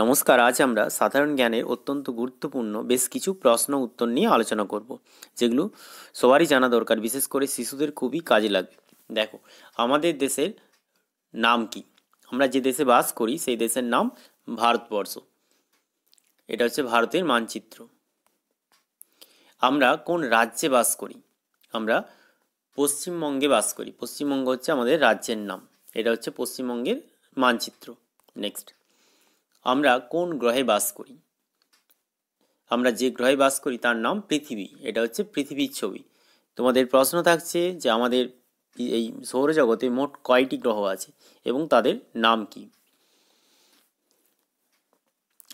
নমস্কার আজ আমরা সাধারণ জ্ঞানের অত্যন্ত গুরুত্বপূর্ণ বেশ কিছু প্রশ্ন উত্তর নিয়ে আলোচনা করব যেগুলো সবারই জানা দরকার বিশেষ করে শিশুদের খুবই কাজে লাগবে দেখো আমাদের দেশের নাম কি আমরা যে দেশে বাস করি সেই দেশের নাম ভারতবর্ষ এটা হচ্ছে ভারতের মানচিত্র আমরা কোন রাজ্যে বাস করি আমরা পশ্চিমবঙ্গে বাস করি পশ্চিমবঙ্গ হচ্ছে আমাদের রাজ্যের নাম এটা হচ্ছে পশ্চিমবঙ্গের মানচিত্র নেক্সট আমরা কোন গ্রহে বাস করি আমরা যে গ্রহে বাস করি তার নাম পৃথিবী এটা হচ্ছে পৃথিবীর ছবি তোমাদের প্রশ্ন থাকছে যে আমাদের এই সৌরজগতে মোট কয়টি গ্রহ আছে এবং তাদের নাম কি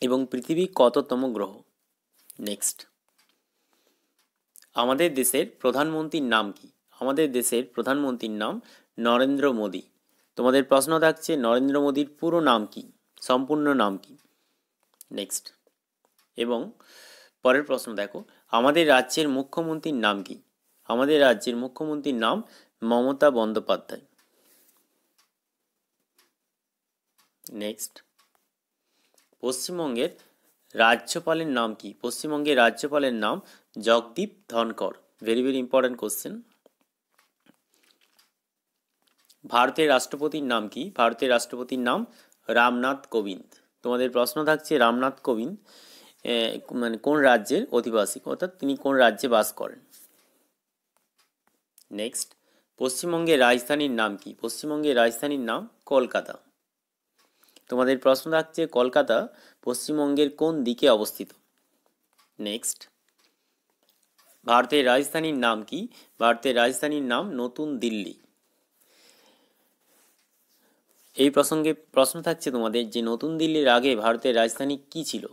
এবং পৃথিবী কততম গ্রহ নেক্সট আমাদের দেশের প্রধানমন্ত্রীর নাম কি আমাদের দেশের প্রধানমন্ত্রীর নাম নরেন্দ্র মোদী তোমাদের প্রশ্ন থাকছে নরেন্দ্র মোদীর পুরো নাম কী সম্পূর্ণ নাম কি নেক্সট এবং পরের প্রশ্ন দেখো আমাদের রাজ্যের মুখ্যমন্ত্রীর নাম কি আমাদের রাজ্যের মুখ্যমন্ত্রীর নাম মমতা বন্দ্যোপাধ্যায় নেক্সট পশ্চিমবঙ্গের রাজ্যপালের নাম কি পশ্চিমবঙ্গের রাজ্যপালের নাম Jagdeep Dhankhar very very important question ভারতের রাষ্ট্রপতির নাম কি ভারতের রাষ্ট্রপতির নাম রামনাথ কোবিন্দ তোমাদের প্রশ্ন থাকছে রামনাথ কোবিন্দ মানে কোন রাজ্যের অধিবাসী অর্থাৎ তিনি কোন রাজ্যে বাস করেন নেক্সট পশ্চিমবঙ্গের রাজধানীর নাম কি পশ্চিমবঙ্গের রাজধানীর নাম কলকাতা তোমাদের প্রশ্ন থাকছে কলকাতা পশ্চিমবঙ্গের কোন দিকে অবস্থিত নেক্সট ভারতের রাজধানীর নাম কি ভারতের রাজধানীর নাম নতুন দিল্লি এই প্রসঙ্গে প্রশ্ন থাকছে তোমাদের যে নতুন দিল্লির আগে ভারতের রাজধানী কি ছিল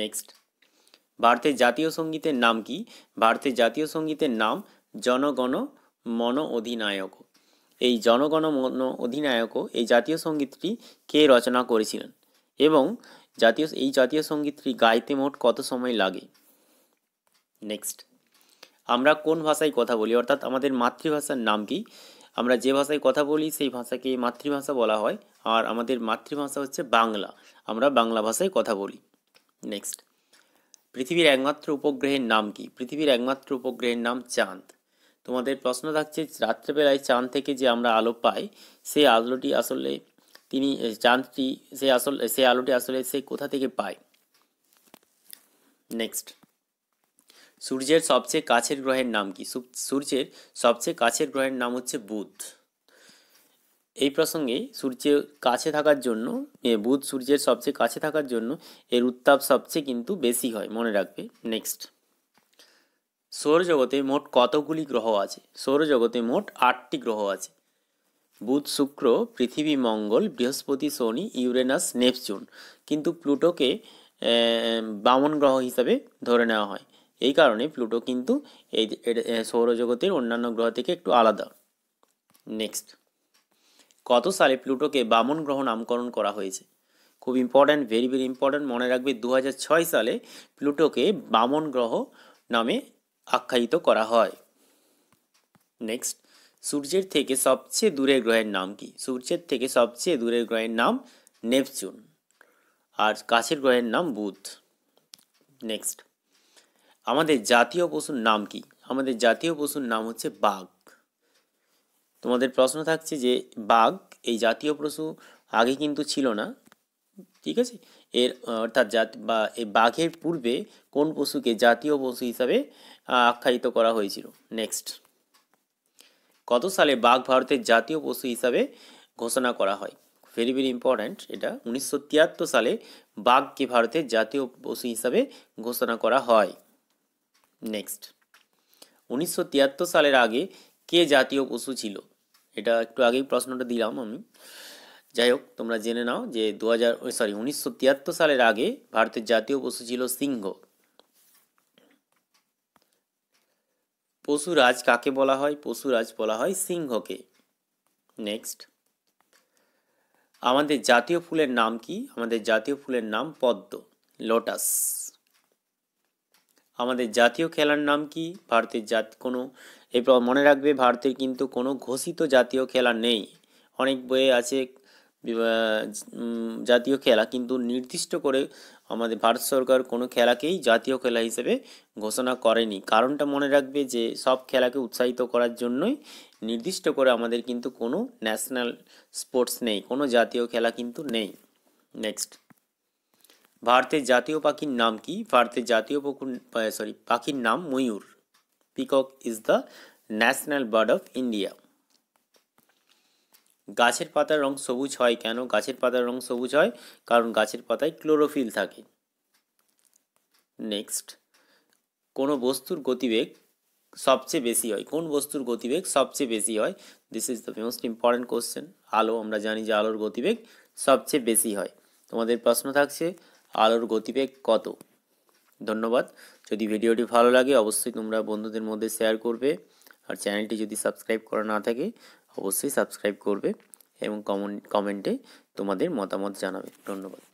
নেক্সট ভারতের জাতীয় সঙ্গীতের নাম কি ভারতের জাতীয় সঙ্গীতের নাম জনগণ মন অধিনায়ক এই জনগণ মন অধিনায়ক এই জাতীয় সঙ্গীতটি কে রচনা করেছিলেন এবং জাতীয় এই জাতীয় সঙ্গীতটি গাইতে মোট কত সময় লাগে নেক্সট আমরা কোন ভাষায় কথা বলি অর্থাৎ আমাদের মাতৃভাষার নাম কি আমরা যে ভাষায় কথা বলি সেই ভাষাকে মাতৃভাষা বলা হয় আর আমাদের মাতৃভাষা হচ্ছে বাংলা আমরা বাংলা ভাষায় কথা বলি নেক্সট পৃথিবীর একমাত্র উপগ্রহের নাম কি পৃথিবীর একমাত্র উপগ্রহের নাম চাঁদ তোমাদের প্রশ্ন থাকছে রাত্রেবেলায় চাঁদ থেকে যে আমরা আলো পাই সেই আলোটি আসলে তিনি চাঁদটি সেই আসল সেই আলোটি আসলে সে কোথা থেকে পায় নেক্সট সূর্যের সবচেয়ে কাছের গ্রহের নাম কি সূর্যের সবচেয়ে কাছের গ্রহের নাম হচ্ছে বুধ এই প্রসঙ্গে সূর্যের কাছে থাকার জন্য বুধ সূর্যের সবচেয়ে কাছে থাকার জন্য এর উত্তাপ সবচেয়ে কিন্তু বেশি হয় মনে রাখবে নেক্সট সৌরজগতে মোট কতগুলি গ্রহ আছে সৌরজগতে মোট আটটি গ্রহ আছে বুধ শুক্র পৃথিবী মঙ্গল বৃহস্পতি শনি ইউরেনাস নেপচুন কিন্তু প্লুটোকে বামন গ্রহ হিসাবে ধরে নেওয়া হয় এই কারণে প্লুটো কিন্তু এই সৌরজগতের অন্যান্য গ্রহ থেকে একটু আলাদা নেক্সট কত সালে প্লুটোকে বামন গ্রহ নামকরণ করা হয়েছে খুব ইম্পর্ট্যান্ট ভেরি ভেরি ইম্পর্ট্যান্ট মনে রাখবে দু সালে প্লুটোকে বামন গ্রহ নামে আখ্যায়িত করা হয় নেক্সট সূর্যের থেকে সবচেয়ে দূরের গ্রহের নাম কি সূর্যের থেকে সবচেয়ে দূরের গ্রহের নাম নেপচুন আর কাছের গ্রহের নাম বুধ নেক্সট আমাদের জাতীয় পশুর নাম কি আমাদের জাতীয় পশুর নাম হচ্ছে বাঘ তোমাদের প্রশ্ন থাকছে যে বাঘ এই জাতীয় পশু আগে কিন্তু ছিল না ঠিক আছে এর অর্থাৎ জাত বা এই বাঘের পূর্বে কোন পশুকে জাতীয় পশু হিসাবে আখ্যায়িত করা হয়েছিল নেক্সট কত সালে বাঘ ভারতের জাতীয় পশু হিসাবে ঘোষণা করা হয় ভেরি ভেরি ইম্পর্ট্যান্ট এটা উনিশশো সালে বাঘকে ভারতের জাতীয় পশু হিসাবে ঘোষণা করা হয় নেক্সট উনিশশো সালের আগে কে জাতীয় পশু ছিল এটা একটু আগেই প্রশ্নটা দিলাম আমি যাই হোক তোমরা জেনে নাও যে দু হাজার সরি উনিশশো সালের আগে ভারতের জাতীয় পশু ছিল সিংহ পশুরাজ কাকে বলা হয় পশুরাজ বলা হয় সিংহকে নেক্সট আমাদের জাতীয় ফুলের নাম কি আমাদের জাতীয় ফুলের নাম পদ্ম লোটাস আমাদের জাতীয় খেলার নাম কি ভারতের জাত কোনো এই মনে রাখবে ভারতের কিন্তু কোনো ঘোষিত জাতীয় খেলা নেই অনেক বইয়ে আছে জাতীয় খেলা কিন্তু নির্দিষ্ট করে আমাদের ভারত সরকার কোনো খেলাকেই জাতীয় খেলা হিসেবে ঘোষণা করেনি কারণটা মনে রাখবে যে সব খেলাকে উৎসাহিত করার জন্যই নির্দিষ্ট করে আমাদের কিন্তু কোনো ন্যাশনাল স্পোর্টস নেই কোনো জাতীয় খেলা কিন্তু নেই নেক্সট ভারতের জাতীয় পাখির নাম কি ভারতের জাতীয় পকুর সরি পাখির নাম ময়ূর peacock is the national bird of India গাছের পাতার রং সবুজ হয় কেন গাছের পাতার রং সবুজ হয় কারণ গাছের পাতায় ক্লোরোফিল থাকে নেক্সট কোনো বস্তুর গতিবেগ সবচেয়ে বেশি হয় কোন বস্তুর গতিবেগ সবচেয়ে বেশি হয় this is the most important question আলো আমরা জানি যে আলোর গতিবেগ সবচেয়ে বেশি হয় তোমাদের প্রশ্ন থাকছে আলোর গতিবেগ কত ধন্যবাদ যদি ভিডিওটি ভালো লাগে অবশ্যই তোমরা বন্ধুদের মধ্যে শেয়ার করবে আর চ্যানেলটি যদি সাবস্ক্রাইব করা না থাকে অবশ্যই সাবস্ক্রাইব করবে এবং কমেন্ট কমেন্টে তোমাদের মতামত জানাবে ধন্যবাদ